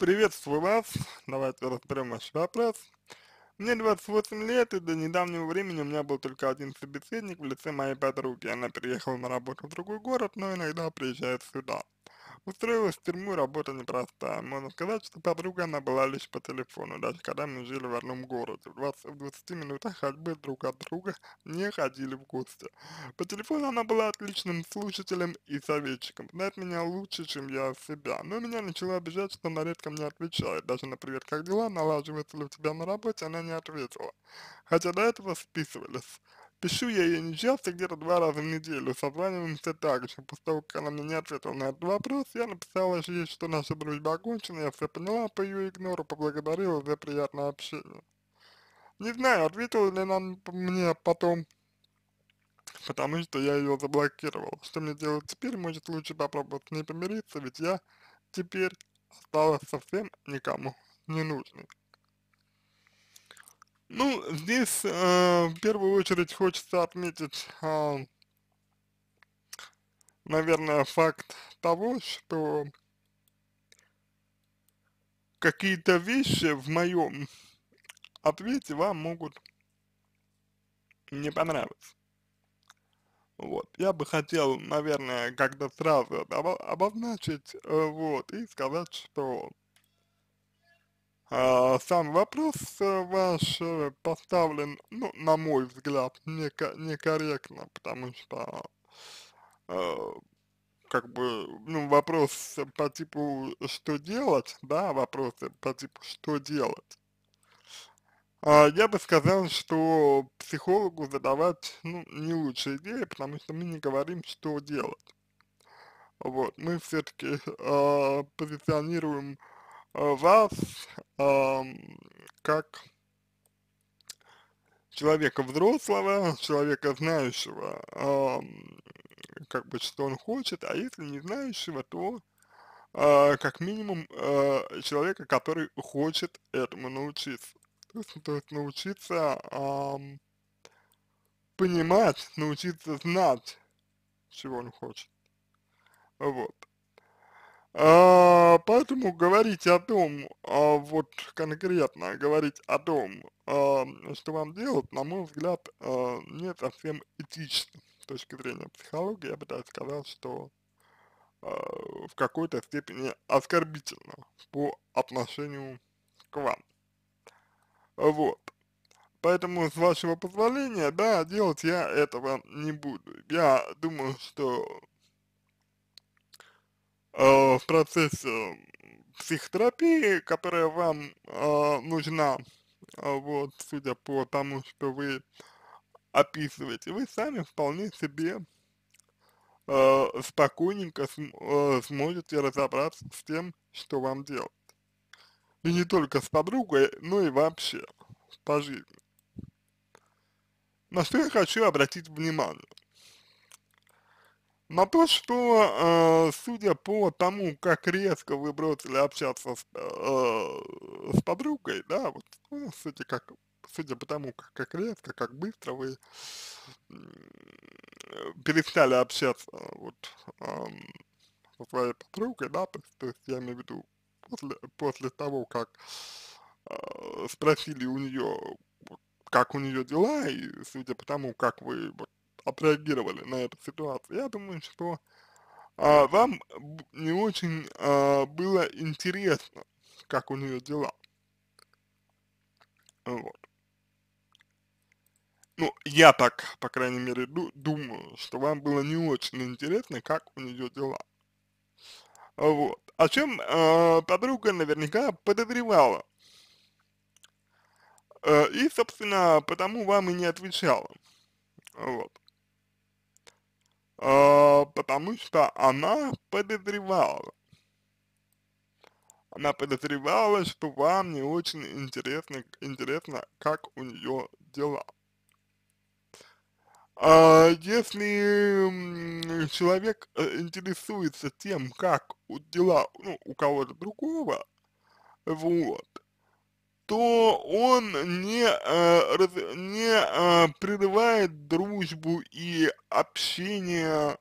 Приветствую вас, давайте разберем ваш вопрос. Мне 28 лет, и до недавнего времени у меня был только один собеседник в лице моей подруги. Она переехала на работу в другой город, но иногда приезжает сюда. Устроилась в тюрьму, работа непростая. Можно сказать, что подруга она была лишь по телефону, даже когда мы жили в одном городе. В 20, 20 минутах ходьбы друг от друга не ходили в гости. По телефону она была отличным слушателем и советчиком. Знает меня лучше, чем я себя. Но меня начала обижать, что она редко мне отвечает. Даже например, как дела?» налаживается ли у тебя на работе, она не ответила. Хотя до этого списывались. Пишу я ей не часто, где-то два раза в неделю, созваниваемся так же. После того, как она мне не ответила на этот вопрос, я написала ей, что наша дружба окончена, я все поняла по ее игнору, поблагодарила за приятное общение. Не знаю, ответила ли она мне потом, потому что я ее заблокировал. Что мне делать теперь, может лучше попробовать с ней помириться, ведь я теперь осталась совсем никому не нужной. Ну, здесь э, в первую очередь хочется отметить, э, наверное, факт того, что какие-то вещи в моем ответе вам могут не понравиться. Вот, я бы хотел, наверное, как-то сразу обозначить, э, вот, и сказать, что а, сам вопрос э, ваш э, поставлен, ну, на мой взгляд, неко некорректно, потому что э, как бы, ну, вопрос по типу «что делать?», да, вопросы по типу «что делать?». А, я бы сказал, что психологу задавать, ну, не лучшая идея, потому что мы не говорим «что делать?». Вот, мы все-таки э, позиционируем э, Э, вас э, как человека взрослого, человека знающего, э, как бы что он хочет, а если не знающего, то э, как минимум э, человека, который хочет этому научиться. То есть, ну, то есть научиться э, понимать, научиться знать, чего он хочет. Вот. А, поэтому говорить о том, а, вот конкретно говорить о том, а, что вам делать, на мой взгляд, не совсем этично с точки зрения психологии. Я бы даже сказал, что в какой-то степени оскорбительно по отношению к вам. Вот. Поэтому, с вашего позволения, да, делать я этого не буду. Я думаю, что Э, в процессе психотерапии, которая вам э, нужна, э, вот, судя по тому, что вы описываете, вы сами вполне себе э, спокойненько см, э, сможете разобраться с тем, что вам делать. И не только с подругой, но и вообще по жизни. На что я хочу обратить внимание на то, что, э, судя по тому, как резко вы бросили общаться с, э, с подругой, да, вот, ну, судя, как, судя по тому, как, как резко, как быстро вы перестали общаться вот, э, со своей подругой, да, то, то есть я имею в виду после, после того, как э, спросили у нее, как у нее дела, и судя по тому, как вы вот, отреагировали на эту ситуацию. Я думаю, что а, вам не очень а, было интересно, как у нее дела. Вот. Ну, я так, по крайней мере, ду думаю, что вам было не очень интересно, как у нее дела. Вот. О чем э, а, подруга наверняка подозревала. Э, и, собственно, потому вам и не отвечала. Вот э, потому что она подозревала. Она подозревала, что вам не очень интересно, интересно как у нее дела. А если человек э, интересуется тем, как дела ну, у кого-то другого, вот, то он не, э, не э, прерывает дружбу и общение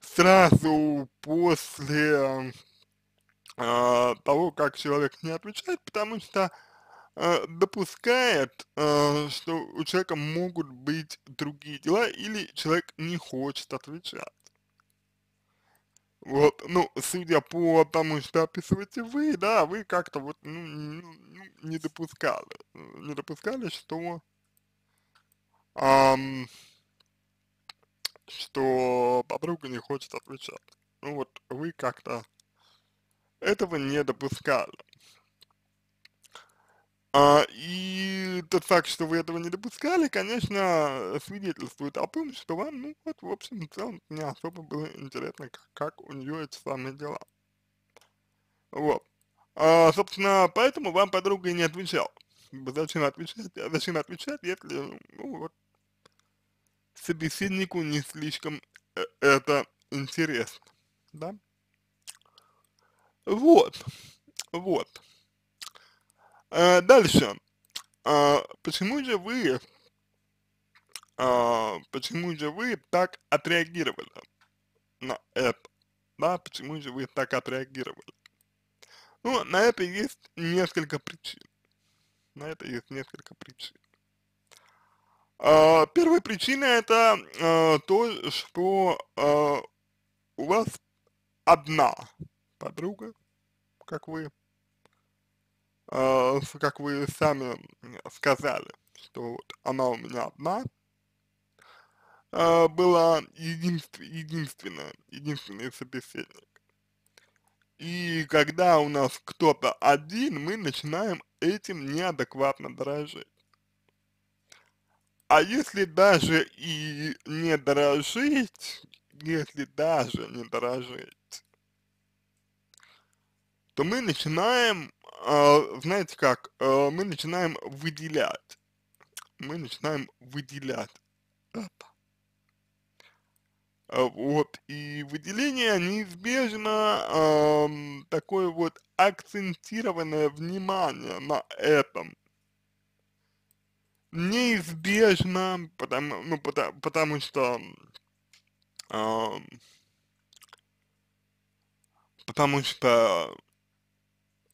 сразу после э, того, как человек не отвечает, потому что допускает, что у человека могут быть другие дела или человек не хочет отвечать. Вот, ну, судя по тому, что описываете вы, да, вы как-то вот, ну, ну, ну не допускали, не допускали, что, эм, что подруга не хочет отвечать. Ну вот, вы как-то этого не допускали. А, и тот факт, что вы этого не допускали, конечно, свидетельствует о том, что вам, ну вот, в общем в целом, не особо было интересно, как, как у нее эти самые дела. Вот. А, собственно, поэтому вам подруга и не отвечал. Зачем отвечать, а зачем отвечать, если, ну вот, собеседнику не слишком э, это интересно, да? Вот, вот. Э, дальше. А, почему же вы, а, почему же вы так отреагировали на это? Да, почему же вы так отреагировали? Ну, на это есть несколько причин. На это есть несколько причин. А, первая причина это а, то, что а, у вас одна подруга, как вы э, как вы сами сказали, что вот она у меня одна, э, была единств, единственная, единственный собеседник. И когда у нас кто-то один, мы начинаем этим неадекватно дорожить. А если даже и не дорожить, если даже не дорожить, то мы начинаем а, знаете как, а, мы начинаем выделять, мы начинаем выделять это. А вот, и выделение неизбежно такое вот акцентированное внимание на этом. Неизбежно, потому, ну, потому, потому что потому что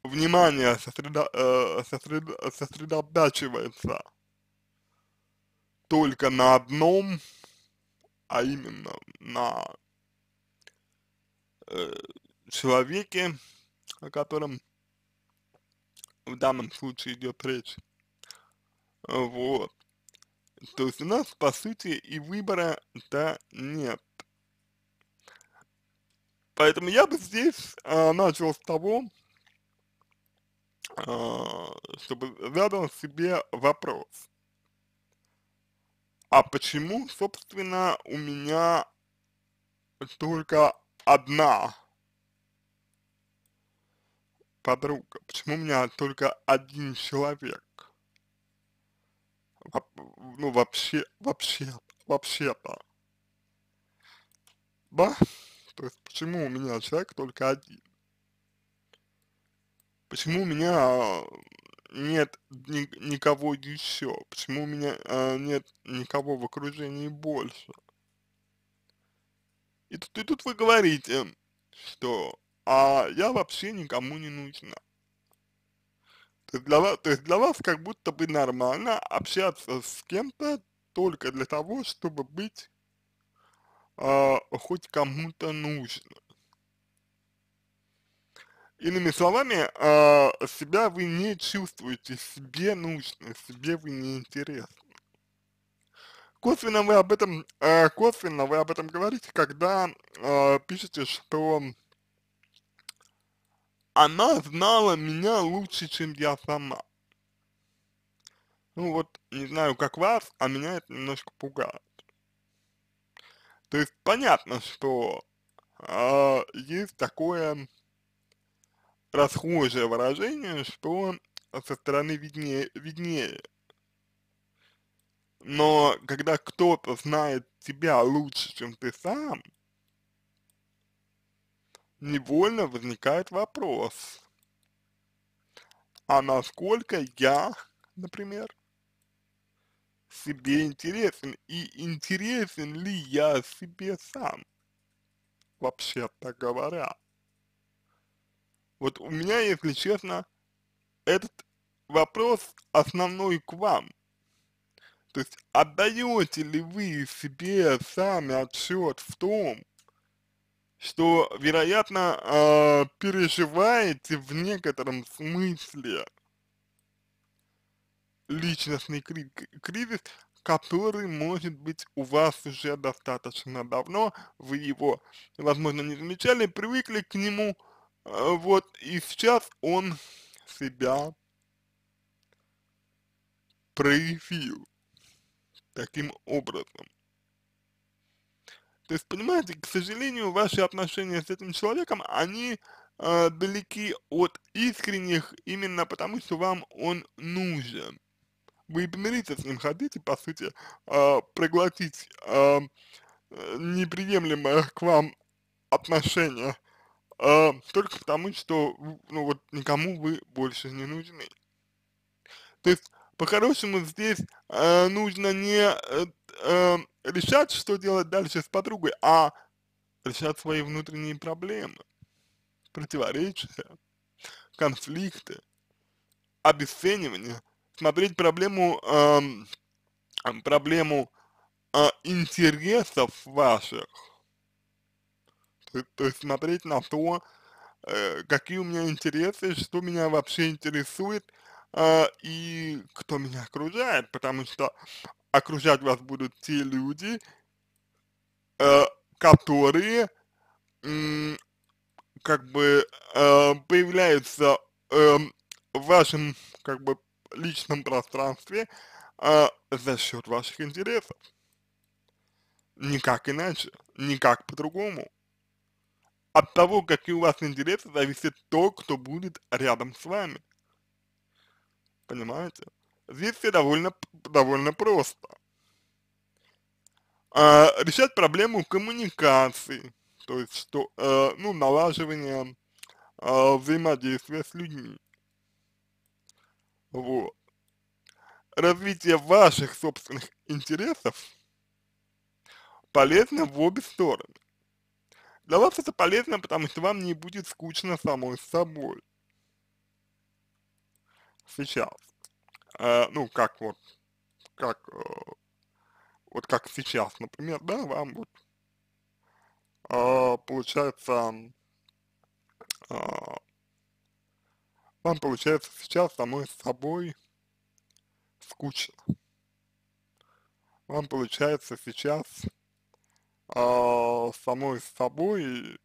внимание сосредо, э, сосредо, сосредотачивается только на одном, а именно на э, человеке, о котором в данном случае идет речь. Вот. То есть у нас, по сути, и выбора-то нет. Поэтому я бы здесь э, начал с того, а, чтобы задал себе вопрос, а почему, собственно, у меня только одна подруга? Почему у меня только один человек? ну, вообще, вообще, вообще-то. Да? То есть, почему у меня человек только один? Почему у меня э, нет ни никого еще? Почему у меня э, нет никого в окружении больше? И тут, и тут вы говорите, что а я вообще никому не нужна. То есть, для вас, то есть для вас как будто бы нормально общаться с кем-то только для того, чтобы быть э, хоть кому-то нужным. Иными словами, э, себя вы не чувствуете, себе нужно, себе вы не интересны. Косвенно вы об этом, э, косвенно вы об этом говорите, когда э, пишете, что она знала меня лучше, чем я сама. Ну вот, не знаю, как вас, а меня это немножко пугает. То есть понятно, что э, есть такое расхожее выражение, что со стороны виднее, виднее. Но когда кто-то знает тебя лучше, чем ты сам, невольно возникает вопрос, а насколько я, например, себе интересен и интересен ли я себе сам, вообще-то говоря. Вот у меня, если честно, этот вопрос основной к вам. То есть отдаете ли вы себе сами отчет в том, что, вероятно, э, переживаете в некотором смысле личностный кри кризис, который может быть у вас уже достаточно давно, вы его, возможно, не замечали, привыкли к нему, а вот, и сейчас он себя проявил таким образом. То есть, понимаете, к сожалению, ваши отношения с этим человеком, они э, далеки от искренних именно потому, что вам он нужен. Вы помириться с ним хотите, по сути, э, проглотить э, неприемлемое к вам отношение э, только потому, что, ну вот, никому вы больше не нужны. То есть, по-хорошему здесь э, нужно не э, э, решать, что делать дальше с подругой, а решать свои внутренние проблемы, противоречия, конфликты, обесценивание, смотреть проблему, э, проблему э, интересов ваших, Э, то, есть смотреть на то, э, какие у меня интересы, что меня вообще интересует э, и кто меня окружает, потому что окружать вас будут те люди, э, которые как бы э, появляются э, в вашем как бы личном пространстве э, за счет ваших интересов. Никак иначе, никак по-другому. От того, какие у вас интересы, зависит то, кто будет рядом с вами. Понимаете? Здесь все довольно, довольно просто. А, решать проблему коммуникации, то есть что, э, ну, налаживание э, взаимодействия с людьми. Вот. Развитие ваших собственных интересов полезно в обе стороны. Для вас это полезно, потому что вам не будет скучно самой собой. Сейчас. Э, ну, как вот, как, э, вот как сейчас, например, да, вам вот, э, получается, э, вам получается сейчас самой собой скучно. Вам получается сейчас а, самой с собой,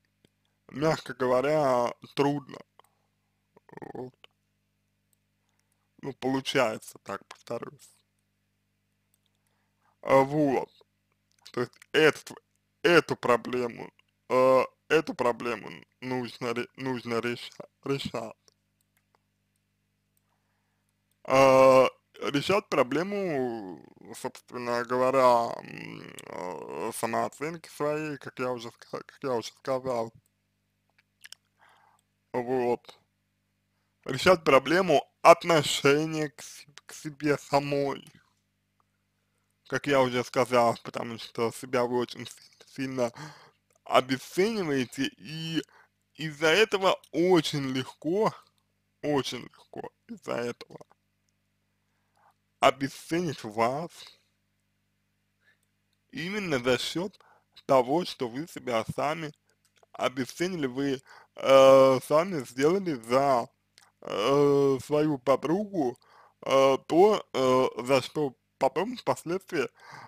мягко говоря, трудно. Вот. Ну, получается так, повторюсь. А, вот. То есть эту эту проблему, а, эту проблему нужно, нужно решать решат проблему, собственно говоря, э, самооценки своей, как я уже, как я уже сказал. Вот. Решат проблему отношения к, к себе самой. Как я уже сказал, потому что себя вы очень сильно обесцениваете, и из-за этого очень легко, очень легко из-за этого обесценит вас именно за счет того, что вы себя сами обесценили, вы э, сами сделали за э, свою подругу э, то, э, за что потом впоследствии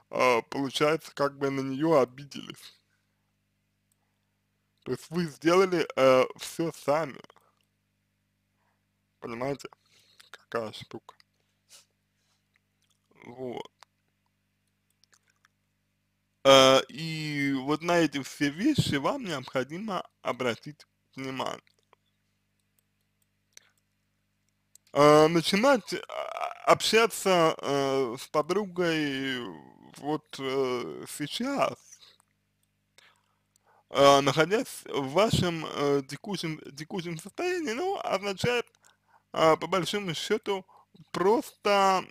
э, получается как бы на нее обиделись. То есть вы сделали э, все сами. Понимаете, какая штука. Вот. Э, и вот на эти все вещи вам необходимо обратить внимание. Э, начинать э, общаться э, с подругой вот э, сейчас, э, находясь в вашем э, текущем, текущем состоянии, ну, означает, э, по большому счету, просто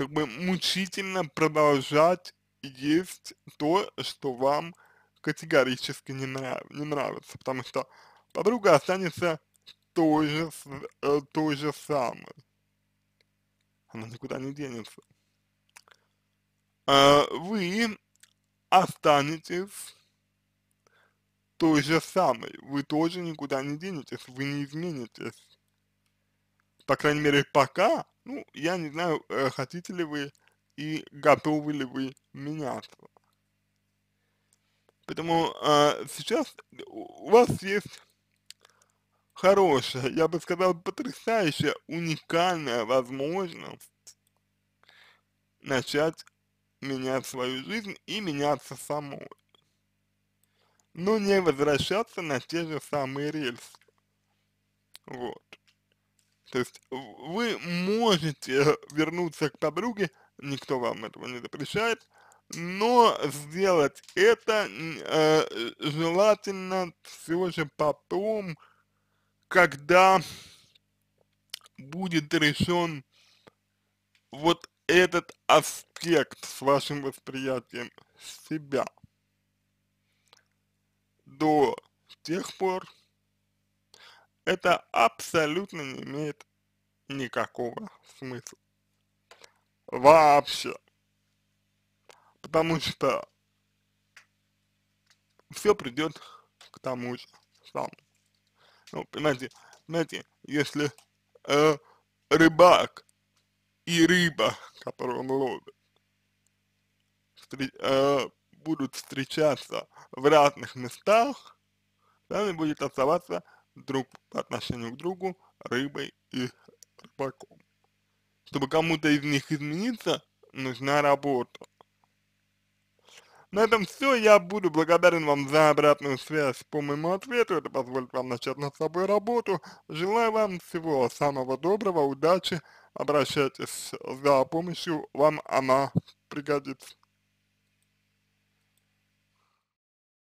как бы мучительно продолжать есть то, что вам категорически не, нрав не нравится, потому что подруга останется той же, э, той же самой. Она никуда не денется. Э, вы останетесь той же самой. Вы тоже никуда не денетесь, вы не изменитесь по крайней мере, пока, ну, я не знаю, э, хотите ли вы и готовы ли вы меняться. Поэтому э, сейчас у вас есть хорошая, я бы сказал, потрясающая, уникальная возможность начать менять свою жизнь и меняться самой. Но не возвращаться на те же самые рельсы. Вот. То есть вы можете вернуться к подруге, никто вам этого не запрещает, но сделать это э, желательно все же потом, когда будет решен вот этот аспект с вашим восприятием себя. До тех пор это абсолютно не имеет никакого смысла. Вообще. Потому что все придет к тому же самому. Ну, понимаете, знаете, если э, рыбак и рыба, которую он ловит, встреч, э, будут встречаться в разных местах, с вами будет оставаться друг по отношению к другу, рыбой и рыбаком. Чтобы кому-то из них измениться, нужна работа. На этом все. Я буду благодарен вам за обратную связь по моему ответу. Это позволит вам начать над собой работу. Желаю вам всего самого доброго, удачи. Обращайтесь за помощью. Вам она пригодится.